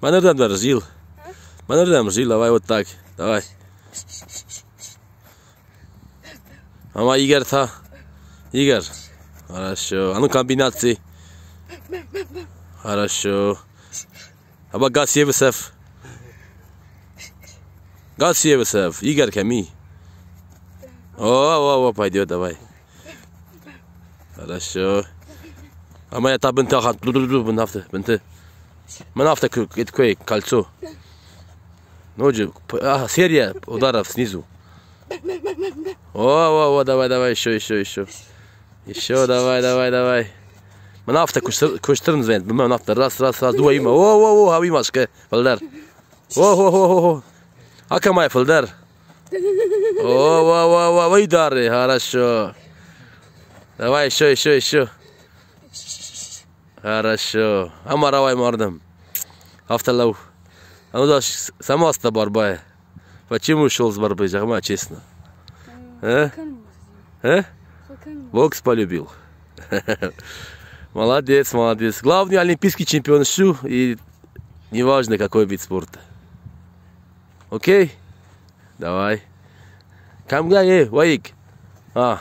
Манердам дар жил. Манердам жил, давай вот так. Давай. Ама Игорь та. Игорь. Хорошо. А ну комбинации. Хорошо. Аба газ Евсев. Газ Евсев. Игорь Ками. О, о, о, пойдет, давай. Хорошо. Ама я та бинты ахат. Бинты. Мы нафта такое кольцо. Ноджи, а, серия ударов снизу. О, о, о, давай, давай, еще, еще, еще. Еще, давай, давай, давай. Manafta ko'chtirmiz endi, bilmayman nafta ras ras ras duva ima. O o o hav imashka fildar. O o o o. Akamay fildar. О, во, во, во, выдары, хорошо. Давай еще, еще, еще. Хорошо. Амаравай мордым. Автолов. А ну даже самоста барбая. Почему ушел с барбы, жахма, честно? Э? Э? Бокс полюбил. молодец, молодец. Главный олимпийский чемпион Шу и неважно какой вид спорта. Окей? Давай. Камгай, э, Ваик. А.